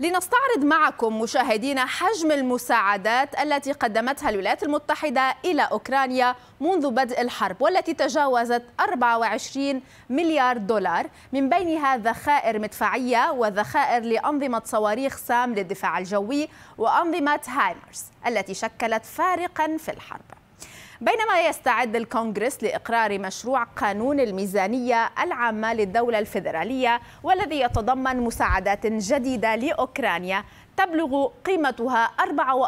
لنستعرض معكم مشاهدينا حجم المساعدات التي قدمتها الولايات المتحدة إلى أوكرانيا منذ بدء الحرب والتي تجاوزت 24 مليار دولار من بينها ذخائر مدفعية وذخائر لأنظمة صواريخ سام للدفاع الجوي وأنظمة هايمرز التي شكلت فارقا في الحرب بينما يستعد الكونغرس لإقرار مشروع قانون الميزانية العامة للدولة الفيدرالية والذي يتضمن مساعدات جديدة لأوكرانيا تبلغ قيمتها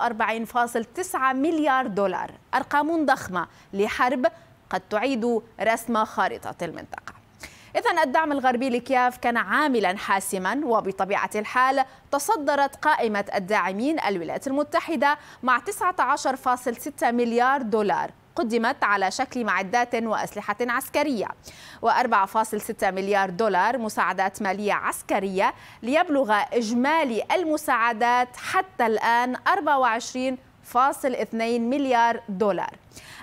44.9 مليار دولار أرقام ضخمة لحرب قد تعيد رسم خارطة المنطقة إذا الدعم الغربي لكياف كان عاملا حاسما وبطبيعة الحال تصدرت قائمة الداعمين الولايات المتحدة مع 19.6 مليار دولار قدمت على شكل معدات وأسلحة عسكرية و4.6 مليار دولار مساعدات مالية عسكرية ليبلغ إجمالي المساعدات حتى الآن 24 1.2 مليار دولار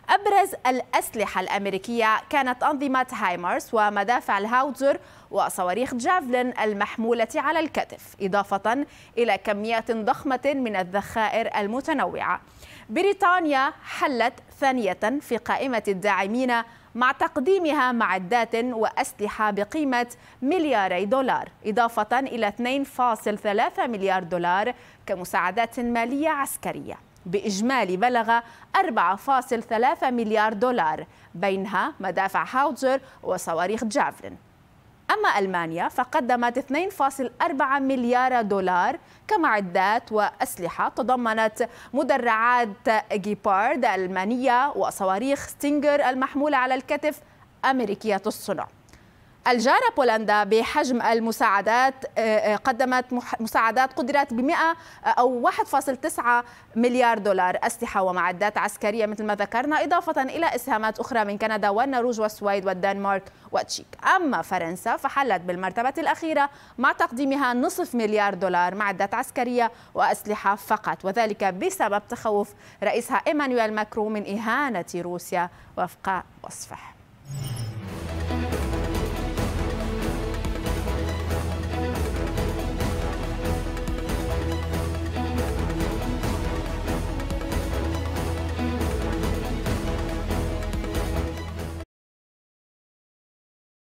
أبرز الأسلحة الأمريكية كانت أنظمة هايمرس ومدافع الهاوتزر وصواريخ جافلين المحمولة على الكتف إضافة إلى كميات ضخمة من الذخائر المتنوعة بريطانيا حلت ثانية في قائمة الداعمين مع تقديمها معدات وأسلحة بقيمة ملياري دولار إضافة إلى 2.3 مليار دولار كمساعدات مالية عسكرية بإجمالي بلغ 4.3 مليار دولار بينها مدافع هاوتزر وصواريخ جافلن أما ألمانيا فقدمت 2.4 مليار دولار كمعدات وأسلحة تضمنت مدرعات جيبارد الألمانية وصواريخ ستينجر المحمولة على الكتف أمريكية الصنع الجارة بولندا بحجم المساعدات آه، آه، قدمت مساعدات قدرت ب 100 آه، أو 1.9 مليار دولار أسلحة ومعدات عسكرية مثل ما ذكرنا إضافة إلى إسهامات أخرى من كندا والنرويج والسويد والدنمارك وتشيك أما فرنسا فحلت بالمرتبة الأخيرة مع تقديمها نصف مليار دولار معدات عسكرية وأسلحة فقط وذلك بسبب تخوف رئيسها إيمانويل ماكرون من إهانة روسيا وفق وصفه